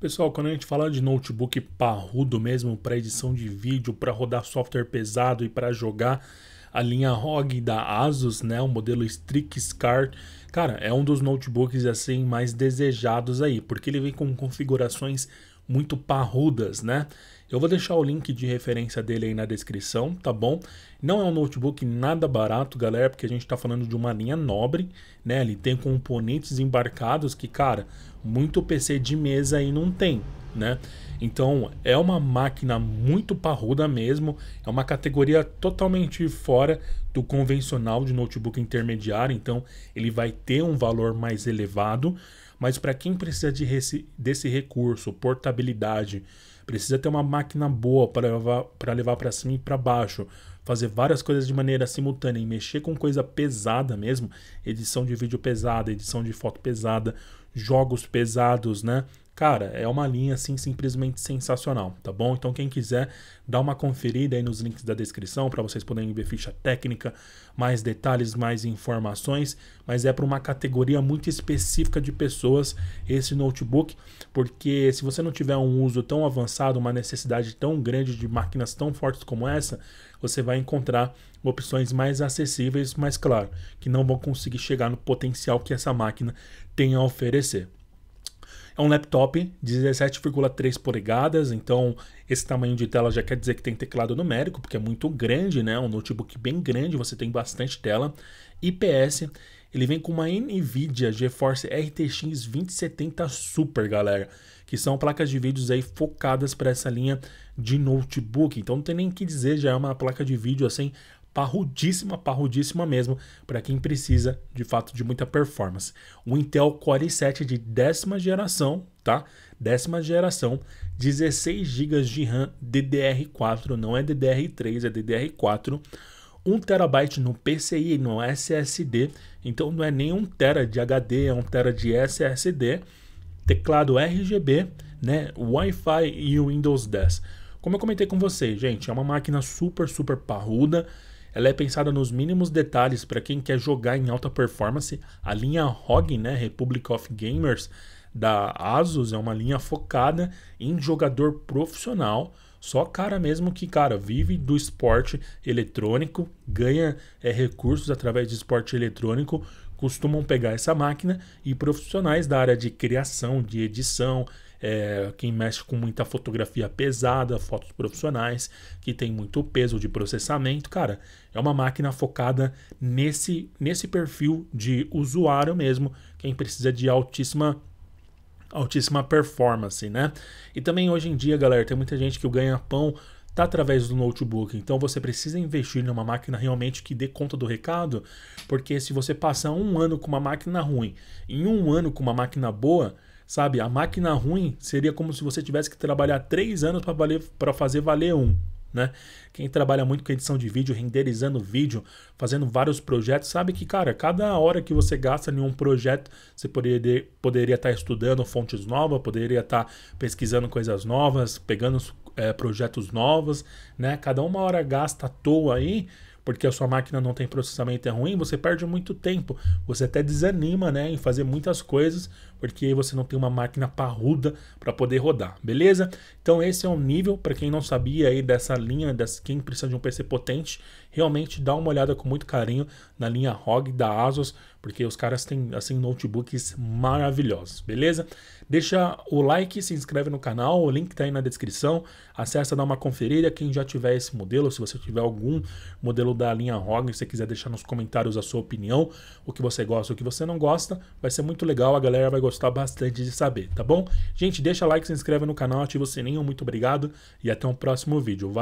Pessoal, quando a gente fala de notebook parrudo mesmo para edição de vídeo, para rodar software pesado e para jogar a linha ROG da Asus, né, o modelo Strix Card, cara, é um dos notebooks assim mais desejados aí, porque ele vem com configurações muito parrudas, né? Eu vou deixar o link de referência dele aí na descrição, tá bom? Não é um notebook nada barato, galera, porque a gente está falando de uma linha nobre, né? Ele tem componentes embarcados que, cara, muito PC de mesa aí não tem, né? Então é uma máquina muito parruda mesmo, é uma categoria totalmente fora do convencional de notebook intermediário, então ele vai ter um valor mais elevado. Mas para quem precisa de desse recurso, portabilidade, precisa ter uma máquina boa para levar para cima e para baixo, fazer várias coisas de maneira simultânea e mexer com coisa pesada mesmo, edição de vídeo pesada, edição de foto pesada, jogos pesados, né? Cara, é uma linha assim simplesmente sensacional, tá bom? Então quem quiser, dá uma conferida aí nos links da descrição para vocês poderem ver ficha técnica, mais detalhes, mais informações, mas é para uma categoria muito específica de pessoas esse notebook, porque se você não tiver um uso tão avançado, uma necessidade tão grande de máquinas tão fortes como essa, você vai encontrar opções mais acessíveis, mas claro, que não vão conseguir chegar no potencial que essa máquina tem a oferecer. É um laptop 17,3 polegadas, então esse tamanho de tela já quer dizer que tem teclado numérico, porque é muito grande, né? Um notebook bem grande, você tem bastante tela. IPS, ele vem com uma Nvidia GeForce RTX 2070 Super, galera, que são placas de vídeos aí focadas para essa linha de notebook. Então não tem nem o que dizer, já é uma placa de vídeo assim parrudíssima, parrudíssima mesmo, para quem precisa de fato de muita performance. O Intel Core i7 de décima geração, tá? Décima geração, 16 GB de RAM DDR4, não é DDR3, é DDR4. 1 terabyte no PCI, no SSD, então não é nem 1 tera de HD, é 1 tera de SSD, teclado RGB, né, Wi-Fi e Windows 10. Como eu comentei com vocês, gente, é uma máquina super, super parruda ela é pensada nos mínimos detalhes para quem quer jogar em alta performance. A linha ROG, né, Republic of Gamers, da Asus é uma linha focada em jogador profissional, só cara mesmo que, cara, vive do esporte eletrônico, ganha é, recursos através de esporte eletrônico, costumam pegar essa máquina e profissionais da área de criação, de edição, é, quem mexe com muita fotografia pesada, fotos profissionais, que tem muito peso de processamento, cara, é uma máquina focada nesse, nesse perfil de usuário mesmo, quem precisa de altíssima altíssima performance, né? E também hoje em dia, galera, tem muita gente que ganha pão tá através do notebook. Então você precisa investir numa máquina realmente que dê conta do recado, porque se você passar um ano com uma máquina ruim e um ano com uma máquina boa, Sabe, a máquina ruim seria como se você tivesse que trabalhar três anos para fazer valer um. Né? Quem trabalha muito com edição de vídeo, renderizando vídeo, fazendo vários projetos, sabe que, cara, cada hora que você gasta em um projeto, você poderia, poderia estar tá estudando fontes novas, poderia estar tá pesquisando coisas novas, pegando é, projetos novos, né? Cada uma hora gasta à toa aí, porque a sua máquina não tem processamento é ruim, você perde muito tempo. Você até desanima né, em fazer muitas coisas, porque você não tem uma máquina parruda para poder rodar, beleza? Então esse é um nível, para quem não sabia aí dessa linha, das, quem precisa de um PC potente, realmente dá uma olhada com muito carinho na linha ROG da Asus, porque os caras têm assim notebooks maravilhosos, beleza? Deixa o like, se inscreve no canal, o link tá aí na descrição, acessa, dá uma conferida, quem já tiver esse modelo, se você tiver algum modelo da linha Rogan. Se você quiser deixar nos comentários a sua opinião, o que você gosta, o que você não gosta, vai ser muito legal. A galera vai gostar bastante de saber, tá bom? Gente, deixa like, se inscreve no canal, ativa o sininho. Muito obrigado e até o um próximo vídeo.